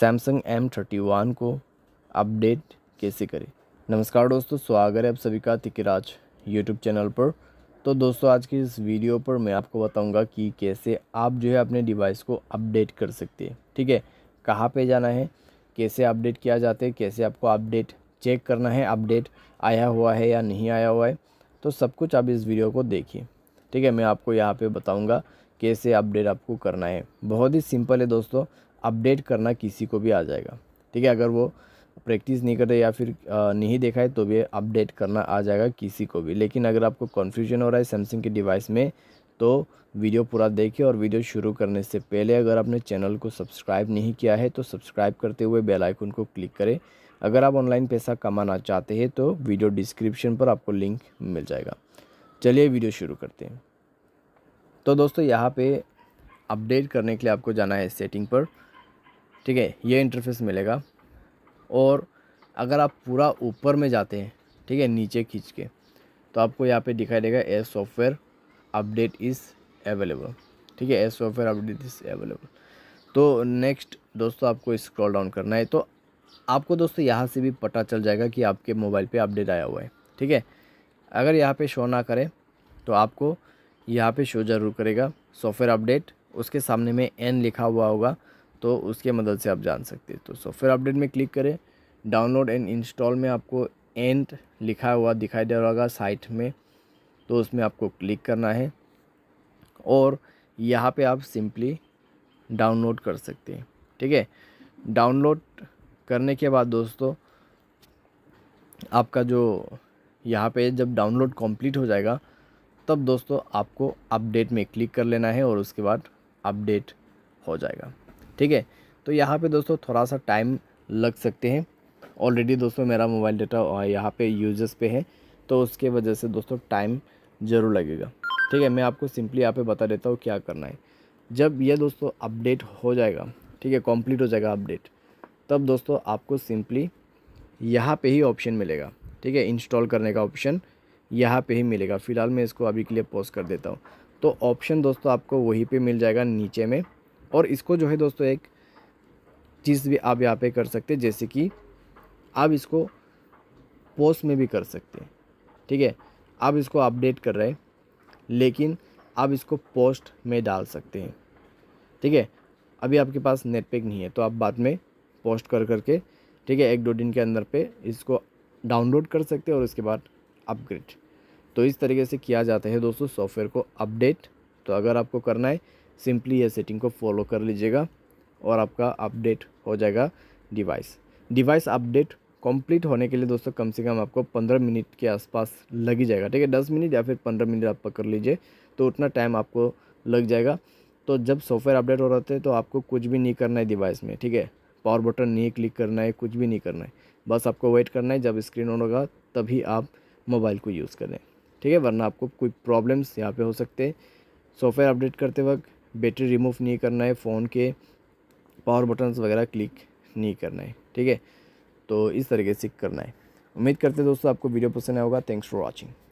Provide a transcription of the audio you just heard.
Samsung M thirty one को update कैसे करें नमस्कार दोस्तों स्वागत है आप सभी का तिकराज यूट्यूब चैनल पर तो दोस्तों आज की इस वीडियो पर मैं आपको बताऊंगा कि कैसे आप जो है अपने डिवाइस को अपडेट कर सकते हैं ठीक है कहाँ पे जाना है कैसे अपडेट किया जाता है कैसे आपको अपडेट चेक करना है अपडेट आया हुआ है या नहीं आया हुआ है तो सब कुछ आप इस वीडियो को देखिए ठीक है मैं आपको यहाँ पर बताऊँगा कैसे अपडेट आपको करना है बहुत ही सिंपल है दोस्तों अपडेट करना किसी को भी आ जाएगा ठीक है अगर वो प्रैक्टिस नहीं कर रहे या फिर नहीं देखा है तो भी अपडेट करना आ जाएगा किसी को भी लेकिन अगर आपको कन्फ्यूजन हो रहा है सैमसंग के डिवाइस में तो वीडियो पूरा देखिए और वीडियो शुरू करने से पहले अगर आपने चैनल को सब्सक्राइब नहीं किया है तो सब्सक्राइब करते हुए बेल आइकन को क्लिक करें अगर आप ऑनलाइन पैसा कमाना चाहते हैं तो वीडियो डिस्क्रिप्शन पर आपको लिंक मिल जाएगा चलिए वीडियो शुरू करते हैं तो दोस्तों यहाँ पे अपडेट करने के लिए आपको जाना है सेटिंग पर ठीक है ये इंटरफेस मिलेगा और अगर आप पूरा ऊपर में जाते हैं ठीक है नीचे खींच के तो आपको यहाँ पे दिखाई देगा a software update is available ठीक है a software update is available तो नेक्स्ट दोस्तों आपको स्क्रॉल डाउन करना है तो आपको दोस्तों यहाँ से भी पता चल जाएगा कि आपके मोबाइल पे अपडेट आया हुआ है ठीक है अगर यहाँ पे शो ना करें तो आपको यहाँ पे शो ज़रूर करेगा सॉफ्टवेयर अपडेट उसके सामने में एन लिखा हुआ होगा तो उसके मदद से आप जान सकते हैं तो सॉफ्टवेयर अपडेट में क्लिक करें डाउनलोड एंड इंस्टॉल में आपको एंड लिखा हुआ दिखाई दे रहा होगा साइट में तो उसमें आपको क्लिक करना है और यहाँ पे आप सिंपली डाउनलोड कर सकते हैं ठीक है डाउनलोड करने के बाद दोस्तों आपका जो यहाँ पे जब डाउनलोड कंप्लीट हो जाएगा तब दोस्तों आपको अपडेट में क्लिक कर लेना है और उसके बाद अपडेट हो जाएगा ठीक है तो यहाँ पे दोस्तों थोड़ा सा टाइम लग सकते हैं ऑलरेडी दोस्तों मेरा मोबाइल डेटा यहाँ पे यूजर्स पे है तो उसके वजह से दोस्तों टाइम ज़रूर लगेगा ठीक है मैं आपको सिंपली यहाँ पे बता देता हूँ क्या करना है जब ये दोस्तों अपडेट हो जाएगा ठीक है कंप्लीट हो जाएगा अपडेट तब दोस्तों आपको सिंपली यहाँ पे ही ऑप्शन मिलेगा ठीक है इंस्टॉल करने का ऑप्शन यहाँ पे ही मिलेगा फ़िलहाल मैं इसको अभी के लिए पोस्ट कर देता हूँ तो ऑप्शन दोस्तों आपको वहीं पे मिल जाएगा नीचे में और इसको जो है दोस्तों एक चीज़ भी आप यहाँ पे कर सकते हैं जैसे कि आप इसको पोस्ट में भी कर सकते हैं ठीक है आप इसको अपडेट कर रहे हैं लेकिन आप इसको पोस्ट में डाल सकते हैं ठीक है अभी आपके पास नेटपैक नहीं है तो आप बाद में पोस्ट कर करके ठीक है एक दो दिन के अंदर पे इसको डाउनलोड कर सकते हैं और उसके बाद अपग्रेड तो इस तरीके से किया जाता है दोस्तों सॉफ्टवेयर को अपडेट तो अगर आपको करना है सिंपली यह सेटिंग को फॉलो कर लीजिएगा और आपका अपडेट हो जाएगा डिवाइस डिवाइस अपडेट कंप्लीट होने के लिए दोस्तों कम से कम आपको पंद्रह मिनट के आसपास लग ही जाएगा ठीक है दस मिनट या फिर पंद्रह मिनट आप पकड़ लीजिए तो उतना टाइम आपको लग जाएगा तो जब सॉफ्टवेयर अपडेट हो रहा थे तो आपको कुछ भी नहीं करना है डिवाइस में ठीक है पावर बटन नहीं क्लिक करना है कुछ भी नहीं करना है बस आपको वेट करना है जब स्क्रीन ऑन होगा तभी आप मोबाइल को यूज़ करें ठीक है वरना आपको कोई प्रॉब्लम्स यहाँ पे हो सकते हैं सॉफ्टवेयर अपडेट करते वक्त बैटरी रिमूव नहीं करना है फ़ोन के पावर बटन्स वगैरह क्लिक नहीं करना है ठीक है तो इस तरीके से करना है उम्मीद करते हैं दोस्तों आपको वीडियो पसंद आया होगा थैंक्स फॉर वॉचिंग